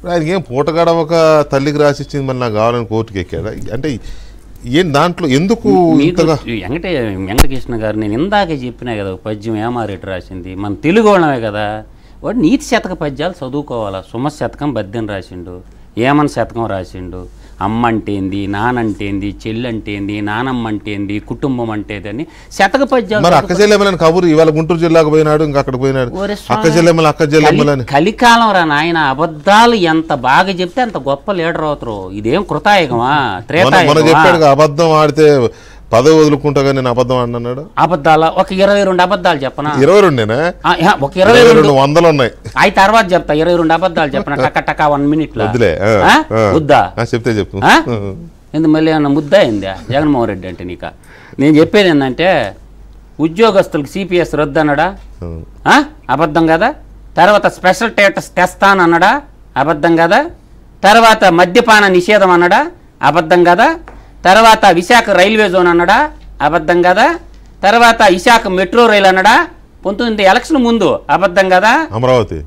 ఇప్పుడు ఆయనకి ఏం పూటగాడ ఒక తల్లికి రాసిచ్చింది మరి నాకు కావాలని కోర్టుకి ఎక్కాడా అంటే ఏం దాంట్లో ఎందుకు వెంకటే వెంకటకృష్ణ గారు నేను ఇందాక చెప్పినా కదా పద్యం ఏమారెడ్డి రాసింది మన తెలుగు వాళ్ళమే కదా వాడు నీతి శతక పద్యాలు చదువుకోవాలా సుమశతకం శతకం రాసిండు ఏమన్ శతకం రాసిండు అమ్మ అంటేంది నానంటేంది చెల్లి అంటేంది నానమ్మ అంటేంది కుటుంబం అంటేదని శతక పద్యాలు మరి అక్క చెల్లెమ్మలని కబురు ఇవాళ గుంటూరు జిల్లాకు పోయినాడు ఇంకా అక్కడ పోయినాడు అక్క చెల్లెమ్మలు అక్క చెల్లెమ్మలని కలికాలం రా నాయన అబద్ధాలు ఎంత బాగా చెప్తే అంత గొప్ప లీడర్ అవుతారు ఇదేం కృతాయుగమా త్రేతాయుగం చెప్పాడు అబద్ధం ఆడితే పదవి వదులుకుంటాగా నేను అబద్ధం అన్నాడు అబద్ధాల ఒక ఇరవై రెండు అబద్ధాలు చెప్పనా ఇరవై రెండేనా ఒక ఇరవై రెండు వందలు ఉన్నాయి అయి తర్వాత చెప్తా ఇరవై రెండు అబద్ధాలు చెప్పన టక టక వన్ మినిట్ వద్దా చెప్తే చెప్పు ఎందుకు మళ్ళీ ఏమన్నా ముద్ద అయిందా జగన్మోహన్ రెడ్డి అంటే నీక నేను చెప్పేది ఏంటంటే ఉద్యోగస్తులకు సిపిఎస్ రద్దు అన్నాడా అబద్ధం కదా తర్వాత స్పెషల్ టేటస్ తెస్తానన్నాడా అబద్ధం కదా తర్వాత మద్యపాన నిషేధం అన్నాడా అబద్ధం కదా తర్వాత విశాఖ రైల్వే జోన్ అన్నడా అబద్ధం కదా తర్వాత విశాఖ మెట్రో రైల్ అన్నడా పొందుతుంది ఎలక్షన్ ముందు అబద్ధం కదా అమరావతి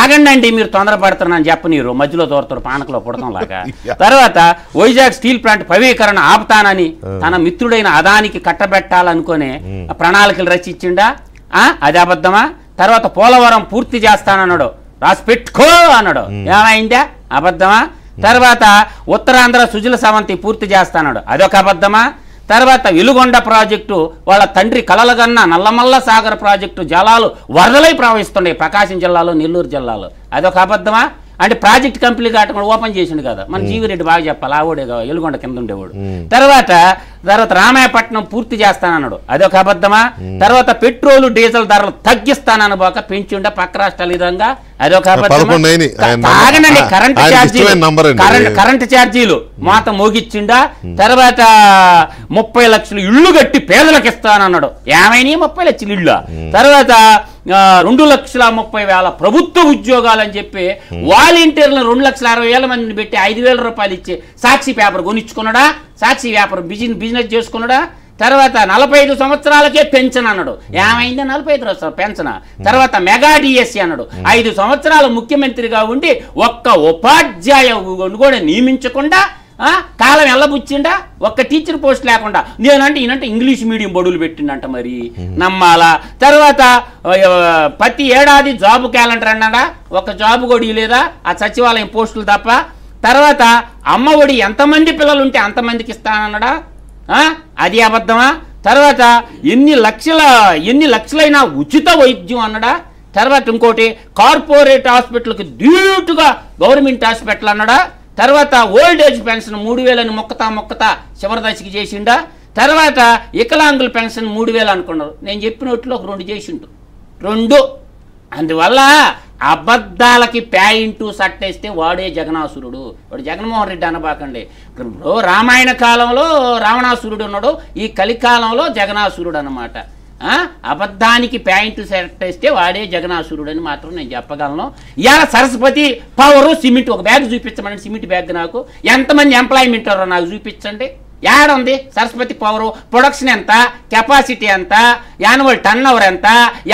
ఆగండి అండి మీరు తొందరపడుతున్నాను చెప్పనీరు మధ్యలో దూరతారు పానకలో లాగా తర్వాత వైజాగ్ స్టీల్ ప్లాంట్ పవీకరణ ఆపుతానని తన మిత్రుడైన అదానికి కట్టబెట్టాలనుకునే ప్రణాళికలు రచించిండా అది అబద్ధమా తర్వాత పోలవరం పూర్తి చేస్తానన్నాడు రాసి పెట్టుకో అన్నాడు ఏమైందా అబద్ధమా తర్వాత ఉత్తరాంధ్ర సుజల సవంతి పూర్తి చేస్తాడు అదొక అబద్ధమా తర్వాత వెలుగొండ ప్రాజెక్టు వాళ్ళ తండ్రి కలలగన్న నల్లమల్ల సాగర్ ప్రాజెక్టు జలాలు వరదలై ప్రవహిస్తున్నాయి ప్రకాశం జిల్లాలో నెల్లూరు జిల్లాలో అదొక అబద్ధమా అంటే ప్రాజెక్ట్ కంప్లీట్ కావటం ఓపెన్ చేసిండు కదా మన జీవిరెడ్డి బాగా చెప్పాలి ఆవిడే కదా ఎలుగొండ కింద ఉండేవాడు తర్వాత తర్వాత రామాయపట్నం పూర్తి చేస్తానన్నాడు అదొక అబద్ధమా తర్వాత పెట్రోల్ డీజిల్ ధరలు తగ్గిస్తానని పోక పెంచిండ పక్క రాష్ట్రాల విధంగా అదొక అబద్ధమాగనండి కరెంట్ ఛార్జీలు కరెంట్ ఛార్జీలు మాత మోగిచ్చిండా తర్వాత ముప్పై లక్షలు ఇళ్ళు కట్టి పేదలకు ఇస్తానన్నాడు ఏమైనా ముప్పై లక్షలు ఇళ్ళు తర్వాత రెండు లక్షల ముప్పై వేల ప్రభుత్వ ఉద్యోగాలని చెప్పి వాలంటీర్లను రెండు లక్షల అరవై వేల మందిని పెట్టి ఐదు వేల రూపాయలు ఇచ్చి సాక్షి పేపర్ కొనిచ్చుకున్నాడా సాక్షి పేపర్ బిజినెస్ బిజినెస్ చేసుకున్నాడా తర్వాత నలభై ఐదు సంవత్సరాలకే పెన్షన్ అన్నాడు ఏమైంది నలభై ఐదు సంవత్సరాలు పెన్షన్ తర్వాత మెగా డిఎస్సి అన్నాడు ఐదు సంవత్సరాలు ముఖ్యమంత్రిగా ఉండి ఒక్క ఉపాధ్యాయ కూడా నియమించకుండా కాలం ఎల్లబుచ్చిండా ఒక్క టీచర్ పోస్ట్ లేకుండా నేనంటే ఈయనంటే ఇంగ్లీష్ మీడియం బడులు పెట్టిండంట మరి నమ్మాలా తర్వాత ప్రతి ఏడాది జాబ్ క్యాలెండర్ అన్నాడా ఒక జాబ్ కూడా లేదా ఆ సచివాలయం పోస్టులు తప్ప తర్వాత అమ్మ ఒడి ఎంతమంది పిల్లలు ఉంటే అంతమందికి ఇస్తానన్నాడా అది అబద్ధమా తర్వాత ఎన్ని లక్షల ఎన్ని లక్షలైనా ఉచిత వైద్యం అన్నాడా తర్వాత ఇంకోటి కార్పొరేట్ హాస్పిటల్కి ధీటుగా గవర్నమెంట్ హాస్పిటల్ అన్నాడా తర్వాత ఓల్డ్ ఏజ్ పెన్షన్ మూడు వేలని మొక్కతా మొక్కతా చివరిదశకి చేసిండా తర్వాత వికలాంగుల పెన్షన్ మూడు వేలు అనుకున్నారు నేను చెప్పినట్లు ఒక రెండు చేసిండు రెండు అందువల్ల అబద్ధాలకి ప్యాయింటూ సట్టేస్తే వాడే జగనాసురుడు వాడు జగన్మోహన్ రెడ్డి అనబాకండి రామాయణ కాలంలో రావణాసురుడు ఉన్నాడు ఈ కలికాలంలో జగనాసురుడు అనమాట అబద్ధానికి ప్యాంటు సెలెక్ట్ చేస్తే వాడే అని మాత్రం నేను చెప్పగలను ఇవాళ సరస్వతి పవరు సిమెంట్ ఒక బ్యాగ్ చూపించమని సిమెంట్ బ్యాగ్ నాకు ఎంతమంది ఎంప్లాయ్మెంట్ నాకు చూపించండి ఏడుంది సరస్వతి పవరు ప్రొడక్షన్ ఎంత కెపాసిటీ ఎంత యాన్యువల్ టర్న్ ఓవర్ ఎంత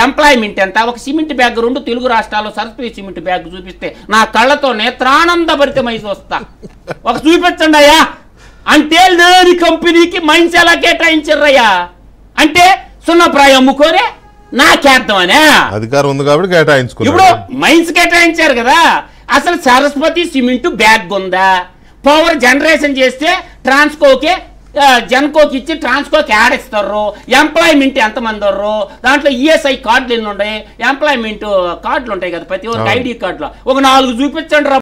ఎంప్లాయ్మెంట్ ఎంత ఒక సిమెంట్ బ్యాగ్ రెండు తెలుగు రాష్ట్రాల్లో సరస్వతి సిమెంట్ బ్యాగ్ చూపిస్తే నా కళ్ళతో భరితమై చూస్తా ఒక చూపించండి అయ్యా అంటే లేని కంపెనీకి మైన్స్ ఎలా కేటాయించర్రయ్యా అంటే సున్నప్రాయం అమ్ముకొని నాకేద్దామనే అధికారం ఉంది కాబట్టి కేటాయించుకో ఇప్పుడు మైన్స్ కేటాయించారు కదా అసలు సరస్వతి సిమెంట్ బ్యాగ్ ఉందా పవర్ జనరేషన్ చేస్తే ట్రాన్స్కోకే జన్కోకి ఇచ్చి ట్రాన్స్కోకి యాడ్ ఇస్తారు ఎంప్లాయ్మెంట్ ఎంతమంది వర్రు దాంట్లో ఈఎస్ఐ e కార్డులు ఎన్ని ఉన్నాయి ఎంప్లాయ్మెంట్ కార్డులు ఉంటాయి కదా ప్రతి ఒక్క ఐడి కార్డులో ఒక నాలుగు చూపించండి